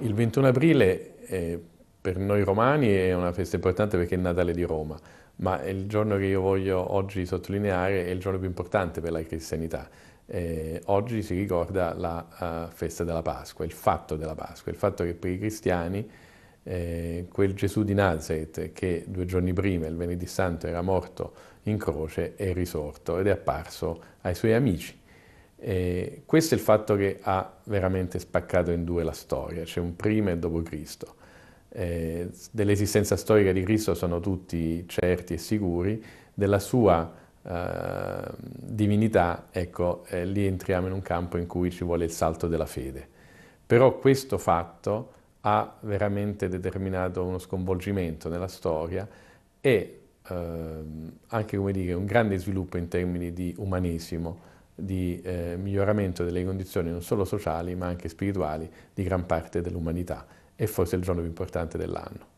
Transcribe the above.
Il 21 aprile eh, per noi romani è una festa importante perché è il Natale di Roma, ma il giorno che io voglio oggi sottolineare è il giorno più importante per la cristianità. Eh, oggi si ricorda la uh, festa della Pasqua, il fatto della Pasqua, il fatto che per i cristiani eh, quel Gesù di Nazareth che due giorni prima, il venerdì santo, era morto in croce, è risorto ed è apparso ai suoi amici. E questo è il fatto che ha veramente spaccato in due la storia, c'è cioè un prima e dopo Cristo. Eh, dell'esistenza storica di Cristo sono tutti certi e sicuri, della sua eh, divinità, ecco, eh, lì entriamo in un campo in cui ci vuole il salto della fede. Però questo fatto ha veramente determinato uno sconvolgimento nella storia e ehm, anche, come dire, un grande sviluppo in termini di umanesimo, di eh, miglioramento delle condizioni non solo sociali ma anche spirituali di gran parte dell'umanità e forse il giorno più importante dell'anno.